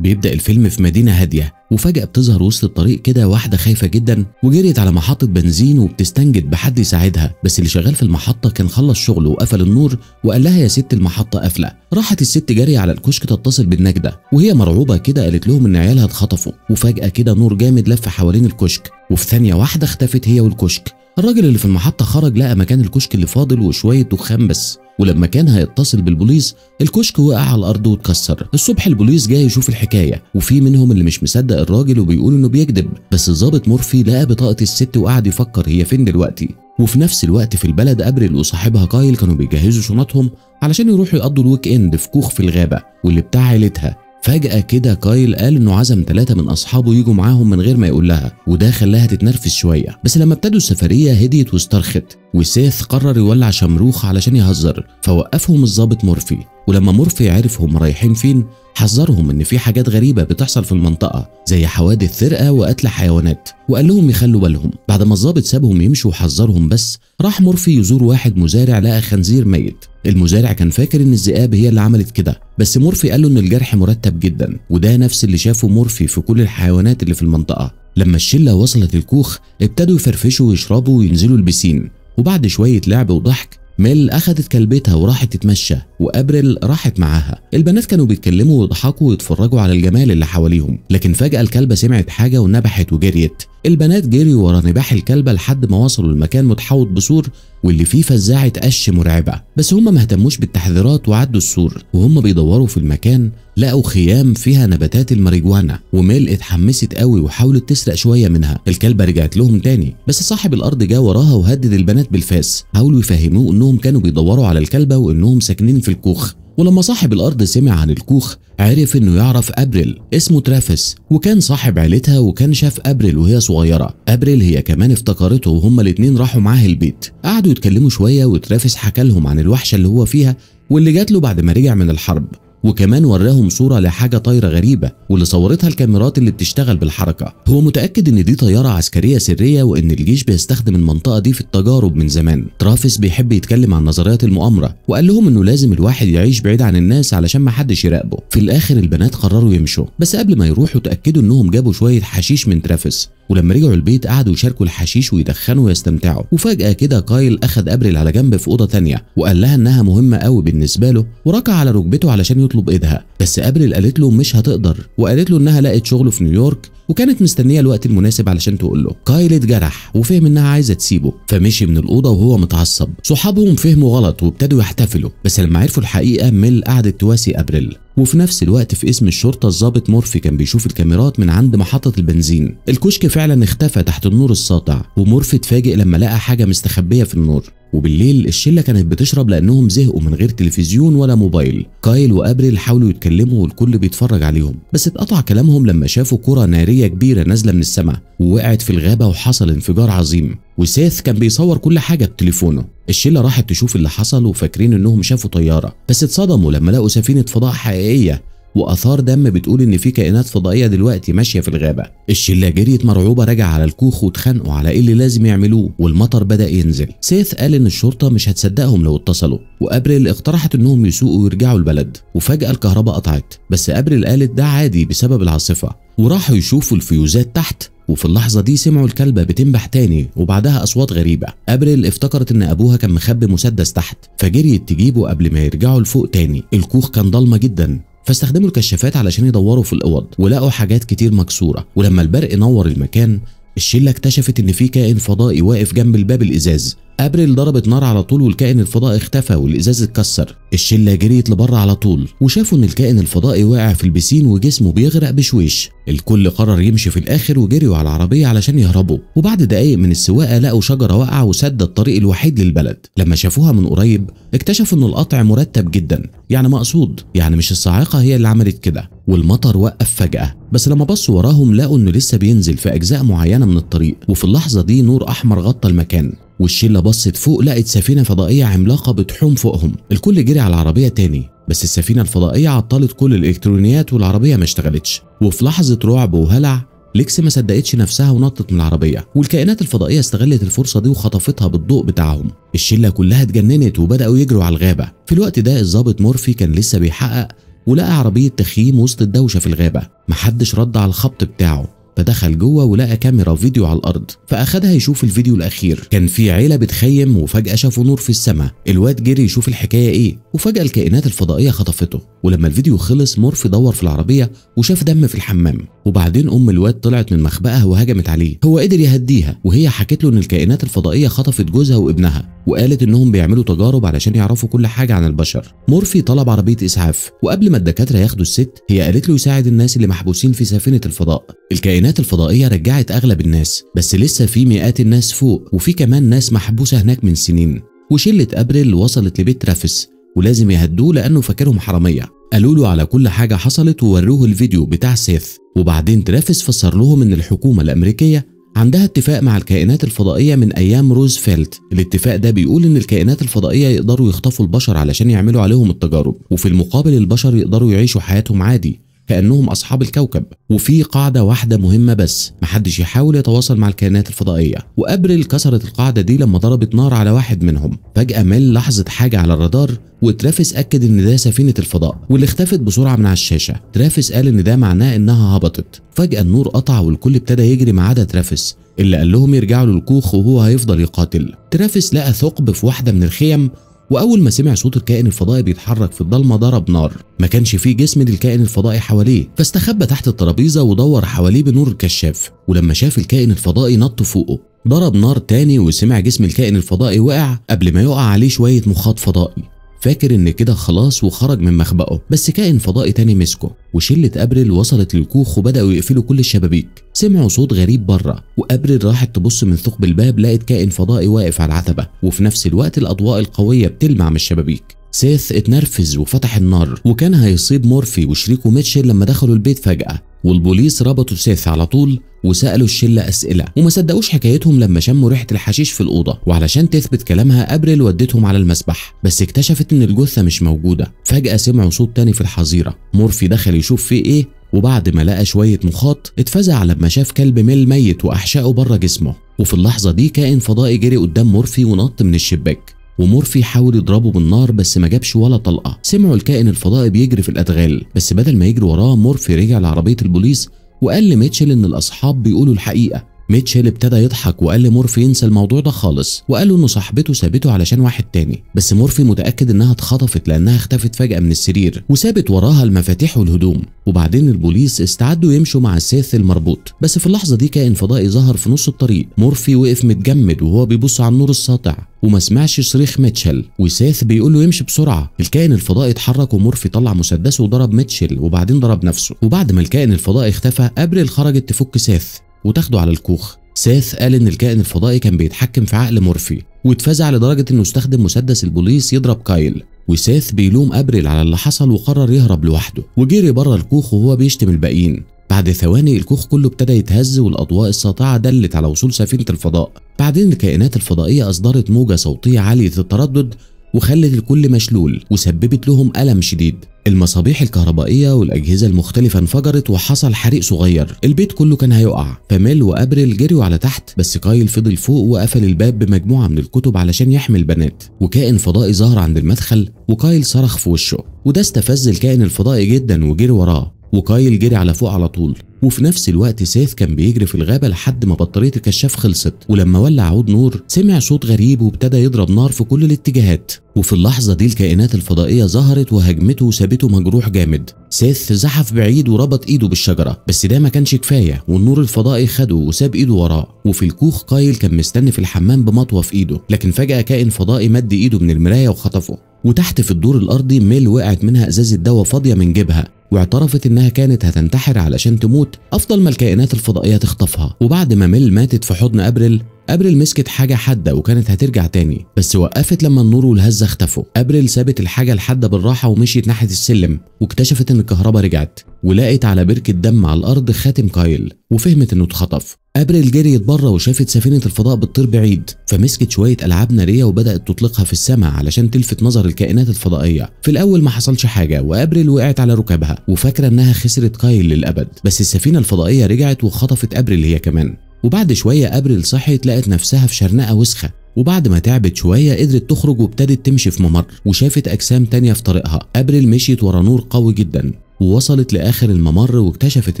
بيبدأ الفيلم في مدينة هادية وفجأة بتظهر وسط الطريق كده واحدة خايفة جدا وجريت على محطة بنزين وبتستنجد بحد يساعدها بس اللي شغال في المحطة كان خلص شغله وقفل النور وقال لها يا ست المحطة قافلة راحت الست جارية على الكشك تتصل بالنجدة وهي مرعوبة كده قالت لهم إن عيالها اتخطفوا وفجأة كده نور جامد لف حوالين الكشك وفي ثانية واحدة اختفت هي والكشك الراجل اللي في المحطة خرج لقى مكان الكشك اللي فاضل وشوية دخان بس ولما كان هيتصل بالبوليس الكشك وقع على الارض واتكسر الصبح البوليس جاي يشوف الحكايه وفي منهم اللي مش مصدق الراجل وبيقول انه بيكذب بس الظابط مورفي لقى بطاقه الست وقعد يفكر هي فين دلوقتي وفي نفس الوقت في البلد ابريل وصاحبها كايل كانوا بيجهزوا شنطهم علشان يروحوا يقضوا الويك اند في كوخ في الغابه واللي بتاع عيلتها فجأة كده كايل قال انه عزم ثلاثة من اصحابه يجوا معاهم من غير ما يقول لها وده خلاها تتنرفز شوية بس لما ابتدوا السفرية هديت واسترخت وسيث قرر يولع شمروخ علشان يهزر فوقفهم الظابط مورفي ولما مورفي عرف هم رايحين فين حذرهم ان في حاجات غريبه بتحصل في المنطقه زي حوادث سرقه وقتل حيوانات وقال لهم يخلوا بالهم بعد ما الظابط سابهم يمشوا وحذرهم بس راح مورفي يزور واحد مزارع لقى خنزير ميت المزارع كان فاكر ان الذئاب هي اللي عملت كده بس مورفي قال له ان الجرح مرتب جدا وده نفس اللي شافه مورفي في كل الحيوانات اللي في المنطقه لما الشله وصلت الكوخ ابتدوا يفرفشوا ويشربوا وينزلوا البسين وبعد شويه لعب وضحك ميل أخدت كلبتها وراحت تتمشى وأبريل راحت معاها البنات كانوا بيتكلموا ويضحكوا ويتفرجوا على الجمال اللي حواليهم لكن فجأة الكلبة سمعت حاجة ونبحت وجريت البنات جريوا ورا نباح الكلبة لحد ما وصلوا المكان متحوط بسور واللي فيه فزاعة قش مرعبة بس هم ما اهتموش بالتحذيرات وعدوا السور وهم بيدوروا في المكان لقوا خيام فيها نباتات الماريجوانا وميل اتحمست قوي وحاولت تسرق شويه منها الكلبه رجعت لهم تاني بس صاحب الارض جه وراها وهدد البنات بالفاس حاولوا يفهموه انهم كانوا بيدوروا على الكلبه وانهم ساكنين في الكوخ ولما صاحب الارض سمع عن الكوخ عرف انه يعرف ابريل اسمه ترافيس وكان صاحب عيلتها وكان شاف ابريل وهي صغيره ابريل هي كمان افتكرته وهما الاتنين راحوا معاه البيت قعدوا يتكلموا شويه وترافيس حكى لهم عن الوحشه اللي هو فيها واللي جات له بعد ما رجع من الحرب وكمان وراهم صوره لحاجه طايره غريبه واللي صورتها الكاميرات اللي بتشتغل بالحركه هو متاكد ان دي طياره عسكريه سريه وان الجيش بيستخدم المنطقه دي في التجارب من زمان ترافيس بيحب يتكلم عن نظريات المؤامره وقال لهم انه لازم الواحد يعيش بعيد عن الناس علشان ما حدش يراقبه في الاخر البنات قرروا يمشوا بس قبل ما يروحوا تاكدوا انهم جابوا شويه حشيش من ترافيس ولما رجعوا البيت قعدوا يشاركوا الحشيش ويدخنوا ويستمتعوا وفجأة كده كايل أخد أبريل على جنب في أوضة تانية وقال لها إنها مهمة قوي بالنسبة له وركع على ركبته علشان يطلب إيدها بس ابريل قالت له مش هتقدر وقالت له انها لقت شغله في نيويورك وكانت مستنيه الوقت المناسب علشان تقول له كايل اتجرح وفهم انها عايزه تسيبه فمشي من الاوضه وهو متعصب صحابهم فهموا غلط وابتدوا يحتفلوا بس لما عرفوا الحقيقه ميل قعدت تواسي ابريل وفي نفس الوقت في اسم الشرطة الضابط مورفي كان بيشوف الكاميرات من عند محطة البنزين الكشك فعلا اختفى تحت النور الساطع ومورفي اتفاجئ لما لقى حاجة مستخبية في النور وبالليل الشله كانت بتشرب لانهم زهقوا من غير تلفزيون ولا موبايل كايل وابريل حاولوا يتكلموا والكل بيتفرج عليهم بس اتقطع كلامهم لما شافوا كره ناريه كبيره نازله من السماء ووقعت في الغابه وحصل انفجار عظيم وسيث كان بيصور كل حاجه بتليفونه الشله راحت تشوف اللي حصل وفاكرين انهم شافوا طياره بس اتصدموا لما لقوا سفينه فضاء حقيقيه واثار دم بتقول ان في كائنات فضائيه دلوقتي ماشيه في الغابه الشله جريت مرعوبه راجعه على الكوخ واتخانقوا على ايه اللي لازم يعملوه والمطر بدا ينزل سيث قال ان الشرطه مش هتصدقهم لو اتصلوا وابريل اقترحت انهم يسوقوا ويرجعوا البلد وفجاه الكهرباء قطعت بس ابريل قالت ده عادي بسبب العاصفه وراحوا يشوفوا الفيوزات تحت وفي اللحظة دي سمعوا الكلبة بتنبح تاني وبعدها أصوات غريبة أبريل افتكرت إن أبوها كان مخبي مسدس تحت فجريت تجيبه قبل ما يرجعوا لفوق تاني الكوخ كان ضلمة جدا فاستخدموا الكشافات علشان يدوروا في الاوض ولقوا حاجات كتير مكسوره ولما البرق نور المكان الشله اكتشفت ان في كائن فضائي واقف جنب الباب الازاز ابريل ضربت نار على طول والكائن الفضائي اختفى والازاز اتكسر الشله جريت لبره على طول وشافوا ان الكائن الفضائي واقع في البسين وجسمه بيغرق بشويش الكل قرر يمشي في الاخر وجريوا على العربيه علشان يهربوا وبعد دقايق من السواقه لقوا شجره واقعه وسد الطريق الوحيد للبلد لما شافوها من قريب اكتشفوا ان القطع مرتب جدا يعني مقصود يعني مش الصاعقه هي اللي عملت كده والمطر وقف فجأة بس لما بصوا وراهم لقوا انه لسه بينزل في اجزاء معينة من الطريق وفي اللحظة دي نور احمر غطى المكان والشله بصت فوق لقت سفينه فضائيه عملاقه بتحوم فوقهم الكل جري على العربيه تاني بس السفينه الفضائيه عطلت كل الالكترونيات والعربيه ما اشتغلتش وفي لحظه رعب وهلع ليكس ما صدقتش نفسها ونطت من العربيه والكائنات الفضائيه استغلت الفرصه دي وخطفتها بالضوء بتاعهم الشله كلها اتجننت وبداوا يجروا على الغابه في الوقت ده الضابط مورفي كان لسه بيحقق ولقى عربيه تخييم وسط الدوشه في الغابه محدش رد على الخبط بتاعه فدخل جوه ولقى كاميرا فيديو على الارض فاخدها يشوف الفيديو الاخير كان في عيله بتخيم وفجاه شافوا نور في السماء الواد جري يشوف الحكايه ايه وفجاه الكائنات الفضائيه خطفته ولما الفيديو خلص مورفي دور في العربيه وشاف دم في الحمام وبعدين ام الواد طلعت من مخبأها وهجمت عليه هو قدر يهديها وهي حكت له ان الكائنات الفضائيه خطفت جوزها وابنها وقالت انهم بيعملوا تجارب علشان يعرفوا كل حاجه عن البشر مورفي طلب عربيه اسعاف وقبل ما الدكاتره ياخدوا الست هي قالت له يساعد الناس اللي محبوسين في سفينه الفضاء الكائنات الفضائيه رجعت اغلب الناس بس لسه في مئات الناس فوق وفي كمان ناس محبوسه هناك من سنين وشله ابريل وصلت لبيت رافس ولازم يهدوه لانه فاكرهم حراميه قالوا له على كل حاجه حصلت ووروه الفيديو بتاع سيث وبعدين ترافس فسر لهم ان الحكومه الامريكيه عندها اتفاق مع الكائنات الفضائية من أيام روزفلت الاتفاق ده بيقول إن الكائنات الفضائية يقدروا يخطفوا البشر علشان يعملوا عليهم التجارب وفي المقابل البشر يقدروا يعيشوا حياتهم عادي كأنهم أصحاب الكوكب وفي قاعدة واحدة مهمة بس محدش يحاول يتواصل مع الكائنات الفضائية وأبريل كسرت القاعدة دي لما ضربت نار على واحد منهم فجأة ميل لاحظت حاجة على الرادار وترافيس أكد إن ده سفينة الفضاء واللي اختفت بسرعة من على الشاشة ترافيس قال إن ده معناه إنها هبطت فجأة النور قطع والكل ابتدى يجري ما عدا ترافيس اللي قال لهم يرجعوا للكوخ وهو هيفضل يقاتل ترافيس لقى ثقب في واحدة من الخيم واول ما سمع صوت الكائن الفضائي بيتحرك في الضلمه ضرب نار ما كانش فيه جسم للكائن الفضائي حواليه فاستخبى تحت الترابيزه ودور حواليه بنور الكشاف ولما شاف الكائن الفضائي نط فوقه ضرب نار تاني وسمع جسم الكائن الفضائي وقع قبل ما يقع عليه شويه مخاط فضائي فاكر ان كده خلاص وخرج من مخبأه بس كائن فضائي تاني مسكه وشلة أبريل وصلت للكوخ وبدأوا يقفلوا كل الشبابيك سمعوا صوت غريب بره وأبريل راحت تبص من ثقب الباب لقت كائن فضائي واقف على العتبة وفي نفس الوقت الأضواء القوية بتلمع من الشبابيك سيث اتنرفز وفتح النار وكان هيصيب مورفي وشريكه ميتشل لما دخلوا البيت فجأة والبوليس ربطوا سيث على طول وسالوا الشله اسئله وما صدقوش حكايتهم لما شموا ريحه الحشيش في الاوضه وعلشان تثبت كلامها ابريل ودتهم على المسبح بس اكتشفت ان الجثه مش موجوده فجاه سمعوا صوت تاني في الحظيره مورفي دخل يشوف فيه ايه وبعد ما لقى شويه مخاط اتفزع لما شاف كلب ميل ميت واحشائه بره جسمه وفي اللحظه دي كائن فضائي جري قدام مورفي ونط من الشباك ومورفي حاول يضربه بالنار بس ما جابش ولا طلقه سمعوا الكائن الفضائي بيجري في الادغال بس بدل ما يجري وراه مورفي رجع لعربيه البوليس وقال لميتشل ان الاصحاب بيقولوا الحقيقه ميتشل ابتدى يضحك وقال لمورفي ينسى الموضوع ده خالص وقال له انه صاحبته سابته علشان واحد تاني بس مورفي متاكد انها اتخطفت لانها اختفت فجاه من السرير وسابت وراها المفاتيح والهدوم وبعدين البوليس استعدوا يمشوا مع السيث المربوط بس في اللحظه دي كائن فضائي ظهر في نص الطريق مورفي وقف متجمد وهو بيبص على النور الساطع وما سمعش صريخ ميتشل وسيث بيقول له يمشي بسرعه الكائن الفضائي اتحرك ومورفي طلع مسدسه وضرب ميتشل وبعدين ضرب نفسه وبعد ما الكائن الفضائي اختفى ابريل خرجت تفك سيث وتاخده على الكوخ ساث قال ان الكائن الفضائي كان بيتحكم في عقل مورفي واتفزع لدرجه انه استخدم مسدس البوليس يضرب كايل وساث بيلوم ابريل على اللي حصل وقرر يهرب لوحده وجري بره الكوخ وهو بيشتم الباقيين بعد ثواني الكوخ كله ابتدى يتهز والاضواء الساطعه دلت على وصول سفينه الفضاء بعدين الكائنات الفضائيه اصدرت موجه صوتيه عاليه التردد وخلت الكل مشلول وسببت لهم ألم شديد المصابيح الكهربائية والأجهزة المختلفة انفجرت وحصل حريق صغير البيت كله كان هيقع فميل وأبريل جريوا على تحت بس كايل فضل فوق وقفل الباب بمجموعة من الكتب علشان يحمي البنات وكائن فضائي ظهر عند المدخل وكايل صرخ في وشه وده استفز الكائن الفضائي جدا وجري وراه وكايل جري على فوق على طول وفي نفس الوقت سيث كان بيجري في الغابة لحد ما بطارية الكشاف خلصت ولما ولع عود نور سمع صوت غريب وابتدى يضرب نار في كل الاتجاهات وفي اللحظة دي الكائنات الفضائية ظهرت وهجمته وسابته مجروح جامد سيث زحف بعيد وربط ايده بالشجرة بس ده ما كانش كفاية والنور الفضائي خده وساب ايده وراه وفي الكوخ قايل كان مستني في الحمام بمطوة في ايده لكن فجأة كائن فضائي مد ايده من المراية وخطفه وتحت في الدور الارضي ميل وقعت منها ازازه دواء فاضيه من جيبها واعترفت انها كانت هتنتحر علشان تموت افضل ما الكائنات الفضائيه تخطفها وبعد ما ميل ماتت في حضن ابريل ابريل مسكت حاجه حاده وكانت هترجع تاني بس وقفت لما النور والهزه اختفوا ابريل سابت الحاجه الحاده بالراحه ومشيت ناحيه السلم واكتشفت ان الكهرباء رجعت ولقت على بركة دم على الأرض خاتم كايل وفهمت إنه اتخطف أبريل جريت بره وشافت سفينة الفضاء بتطير بعيد فمسكت شوية ألعاب نارية وبدأت تطلقها في السماء علشان تلفت نظر الكائنات الفضائية في الأول ما حصلش حاجة وأبريل وقعت على ركبها وفاكرة إنها خسرت كايل للأبد بس السفينة الفضائية رجعت وخطفت أبريل هي كمان وبعد شوية أبريل صحيت لقت نفسها في شرنقة وسخة وبعد ما تعبت شوية قدرت تخرج وابتدت تمشي في ممر وشافت أجسام تانية في طريقها أبريل مشيت ورا نور قوي جدا ووصلت لآخر الممر واكتشفت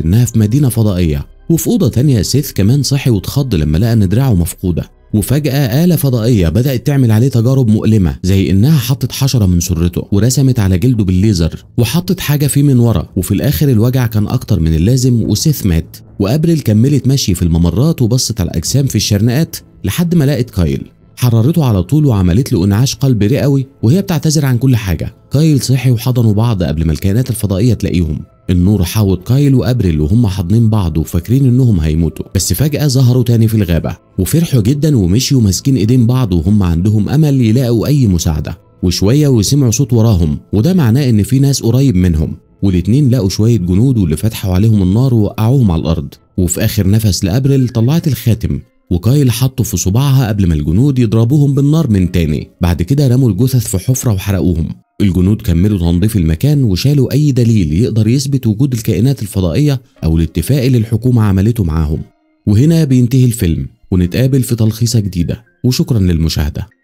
إنها في مدينة فضائية وفي أوضة تانية سيث كمان صحي واتخض لما لقى إن دراعه مفقودة وفجأة آلة فضائية بدأت تعمل عليه تجارب مؤلمة زي إنها حطت حشرة من سرته ورسمت على جلده بالليزر وحطت حاجة فيه من ورا وفي الآخر الوجع كان أكتر من اللازم وسيث مات وأبريل كملت مشي في الممرات وبصت على الأجسام في الشرنقات لحد ما لقت كايل حررته على طول وعملت له انعاش قلب رئوي وهي بتعتذر عن كل حاجه كايل صحي وحضنوا بعض قبل ما الكائنات الفضائيه تلاقيهم النور حاوط كايل وابريل وهم حاضنين بعض وفاكرين انهم هيموتوا بس فجاه ظهروا تاني في الغابه وفرحوا جدا ومشيوا ماسكين ايدين بعض وهم عندهم امل يلاقوا اي مساعده وشويه وسمعوا صوت وراهم وده معناه ان في ناس قريب منهم والاتنين لقوا شويه جنود واللي فتحوا عليهم النار ووقعوهم على الارض وفي اخر نفس لابريل طلعت الخاتم وكايل حطه في صباعها قبل ما الجنود يضربوهم بالنار من تاني بعد كده رموا الجثث في حفرة وحرقوهم الجنود كملوا تنظيف المكان وشالوا أي دليل يقدر يثبت وجود الكائنات الفضائية أو الاتفاق اللي الحكومة عملته معاهم وهنا بينتهي الفيلم ونتقابل في تلخيصة جديدة وشكرا للمشاهدة